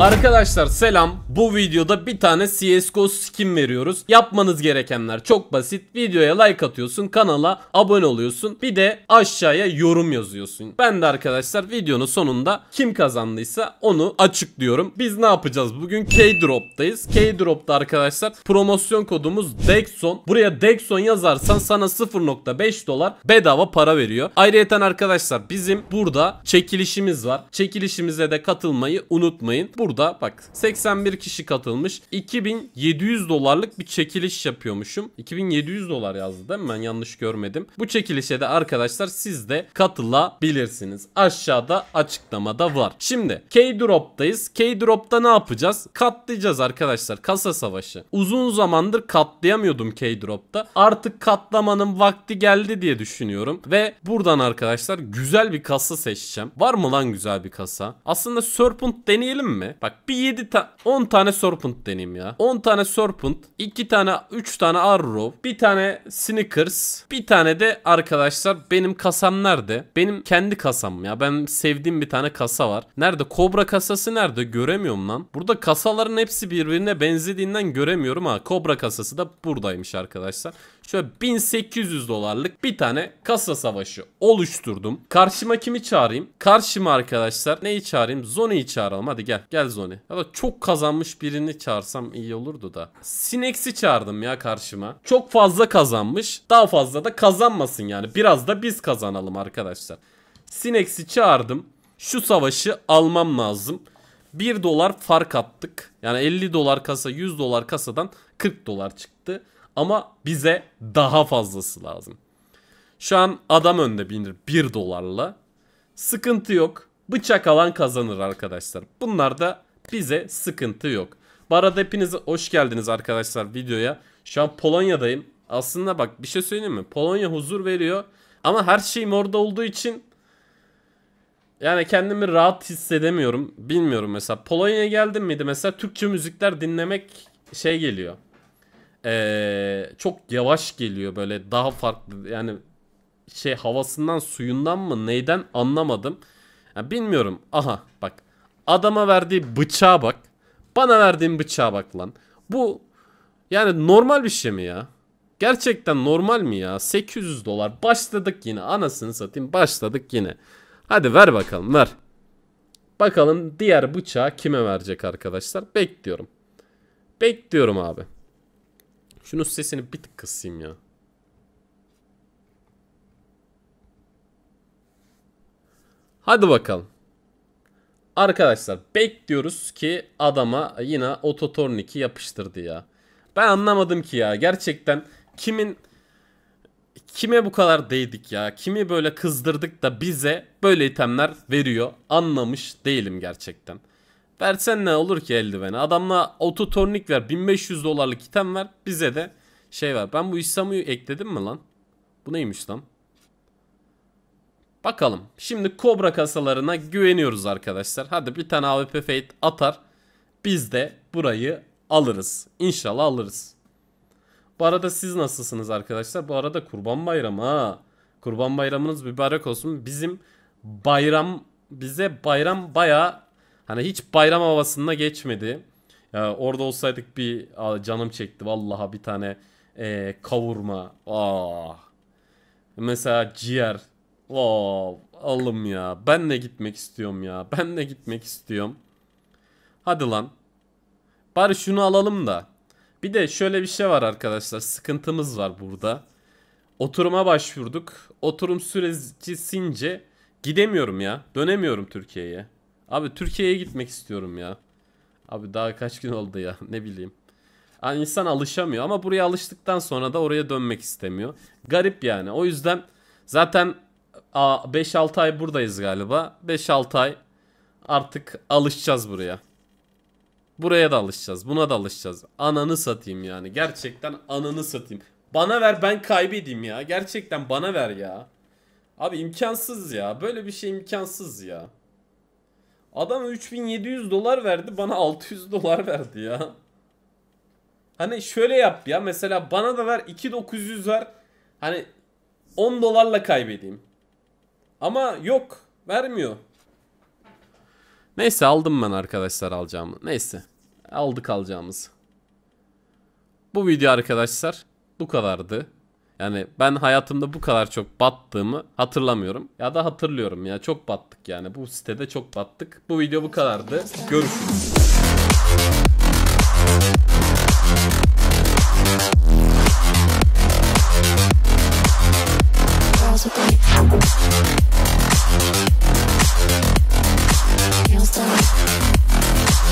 Arkadaşlar selam. Bu videoda bir tane CSGO skin veriyoruz. Yapmanız gerekenler çok basit. Videoya like atıyorsun, kanala abone oluyorsun. Bir de aşağıya yorum yazıyorsun. Ben de arkadaşlar videonun sonunda kim kazandıysa onu açıklıyorum. Biz ne yapacağız bugün? K-Drop'tayız. K-Drop'ta arkadaşlar promosyon kodumuz Dexon. Buraya Dexon yazarsan sana 0.5 dolar bedava para veriyor. Ayrıca arkadaşlar bizim burada çekilişimiz var. Çekilişimize de katılmayı unutmayın. Burada burada bak 81 kişi katılmış. 2700 dolarlık bir çekiliş yapıyormuşum. 2700 dolar yazdı değil mi? Ben yanlış görmedim. Bu çekilişe de arkadaşlar siz de katılabilirsiniz. Aşağıda açıklamada var. Şimdi K-Drop'tayız. K-Drop'ta ne yapacağız? Katlayacağız arkadaşlar. Kasa savaşı. Uzun zamandır katlayamıyordum K-Drop'ta. Artık katlamanın vakti geldi diye düşünüyorum. Ve buradan arkadaşlar güzel bir kasa seçeceğim. Var mı lan güzel bir kasa? Aslında Serpent deneyelim mi? Bak bir 7 ta 10 tane Sorpent deneyim ya. 10 tane Sorpent, 2 tane 3 tane Arrow, bir tane Snickers, bir tane de arkadaşlar benim kasam nerede? Benim kendi kasam ya. Ben sevdiğim bir tane kasa var. Nerede? Kobra kasası nerede? Göremiyorum lan. Burada kasaların hepsi birbirine benzediğinden göremiyorum ha. Kobra kasası da buradaymış arkadaşlar. Şöyle 1800 dolarlık bir tane kasa savaşı oluşturdum. Karşıma kimi çağırayım? Karşıma arkadaşlar neyi çağırayım? Zoni'yi çağıralım. Hadi gel. Gel Zoni. Ya da çok kazanmış birini çağırsam iyi olurdu da. Sinex'i çağırdım ya karşıma. Çok fazla kazanmış. Daha fazla da kazanmasın yani. Biraz da biz kazanalım arkadaşlar. Sinex'i çağırdım. Şu savaşı almam lazım. 1 dolar fark attık. Yani 50 dolar kasa 100 dolar kasadan 40 dolar çıktı. Ama bize daha fazlası lazım. Şu an adam önde binir 1 dolarla. Sıkıntı yok. Bıçak alan kazanır arkadaşlar. Bunlar da bize sıkıntı yok. Bu arada hepiniz hoş geldiniz arkadaşlar videoya. Şu an Polonya'dayım. Aslında bak bir şey söyleyeyim mi? Polonya huzur veriyor. Ama her şeyim orada olduğu için yani kendimi rahat hissedemiyorum. Bilmiyorum mesela Polonya'ya geldim miydi mesela Türkçe müzikler dinlemek şey geliyor ee, çok yavaş geliyor böyle daha farklı yani şey havasından suyundan mı neyden anlamadım. Yani bilmiyorum. Aha bak adama verdiği bıçağa bak. Bana verdiğin bıçağa bak lan. Bu yani normal bir şey mi ya? Gerçekten normal mi ya? 800 dolar. Başladık yine. Anasını satayım. Başladık yine. Hadi ver bakalım ver. Bakalım diğer bıçağı kime verecek arkadaşlar. Bekliyorum. Bekliyorum abi. Şunu sesini bir tık kısayım ya. Hadi bakalım. Arkadaşlar bekliyoruz ki adama yine ototorniki yapıştırdı ya. Ben anlamadım ki ya gerçekten kimin kime bu kadar değdik ya? Kimi böyle kızdırdık da bize böyle itemler veriyor? Anlamış değilim gerçekten. Versen ne olur ki eldiveni? Adamla ototornik ver. 1500 dolarlık item ver. Bize de şey var. Ben bu İslam'ı ekledim mi lan? Bu neymiş lan? Bakalım. Şimdi kobra kasalarına güveniyoruz arkadaşlar. Hadi bir tane AWP Fate atar. Biz de burayı alırız. İnşallah alırız. Bu arada siz nasılsınız arkadaşlar? Bu arada kurban bayramı ha. Kurban bayramınız mübarek olsun. Bizim bayram bize bayram baya Hani hiç bayram havasında geçmedi. Ya orada olsaydık bir canım çekti vallaha bir tane ee, kavurma. Aa. Ah. Mesela ciğer. Oo, oh, alım ya. Ben de gitmek istiyorum ya. Ben de gitmek istiyorum. Hadi lan. Bari şunu alalım da. Bir de şöyle bir şey var arkadaşlar. Sıkıntımız var burada. Oturuma başvurduk. Oturum süresi since gidemiyorum ya. Dönemiyorum Türkiye'ye. Abi Türkiye'ye gitmek istiyorum ya. Abi daha kaç gün oldu ya ne bileyim. Yani insan alışamıyor ama buraya alıştıktan sonra da oraya dönmek istemiyor. Garip yani. O yüzden zaten 5-6 ay buradayız galiba. 5-6 ay artık alışacağız buraya. Buraya da alışacağız. Buna da alışacağız. Ananı satayım yani. Gerçekten ananı satayım. Bana ver ben kaybedeyim ya. Gerçekten bana ver ya. Abi imkansız ya. Böyle bir şey imkansız ya. Adam 3700 dolar verdi bana 600 dolar verdi ya. Hani şöyle yap ya mesela bana da ver 2900 ver. Hani 10 dolarla kaybedeyim. Ama yok vermiyor. Neyse aldım ben arkadaşlar alacağımı. Neyse aldık alacağımız. Bu video arkadaşlar bu kadardı. Yani ben hayatımda bu kadar çok battığımı hatırlamıyorum. Ya da hatırlıyorum ya çok battık yani. Bu sitede çok battık. Bu video bu kadardı. Görüşürüz.